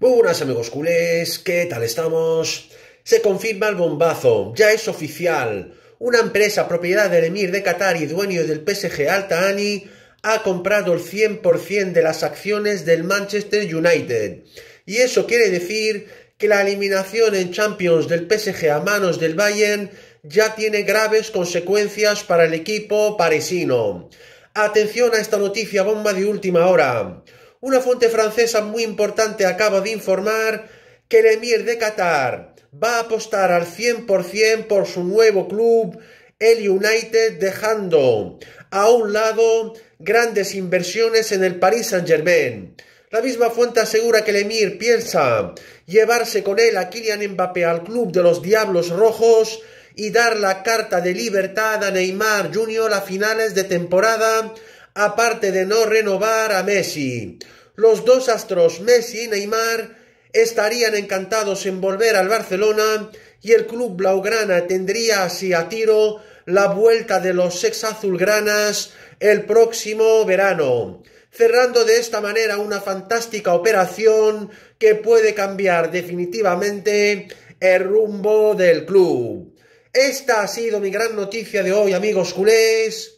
Buenas amigos culés, ¿qué tal estamos? Se confirma el bombazo, ya es oficial. Una empresa propiedad del emir de Qatar y dueño del PSG Alta Ani ha comprado el 100% de las acciones del Manchester United. Y eso quiere decir que la eliminación en Champions del PSG a manos del Bayern ya tiene graves consecuencias para el equipo parisino. Atención a esta noticia bomba de última hora. Una fuente francesa muy importante acaba de informar que el emir de Qatar va a apostar al 100% por su nuevo club, el United, dejando a un lado grandes inversiones en el Paris Saint-Germain. La misma fuente asegura que el emir piensa llevarse con él a Kylian Mbappé al club de los Diablos Rojos y dar la carta de libertad a Neymar Jr. a finales de temporada aparte de no renovar a Messi. Los dos astros Messi y Neymar estarían encantados en volver al Barcelona y el club blaugrana tendría así a tiro la vuelta de los Sex azulgranas el próximo verano, cerrando de esta manera una fantástica operación que puede cambiar definitivamente el rumbo del club. Esta ha sido mi gran noticia de hoy, amigos culés.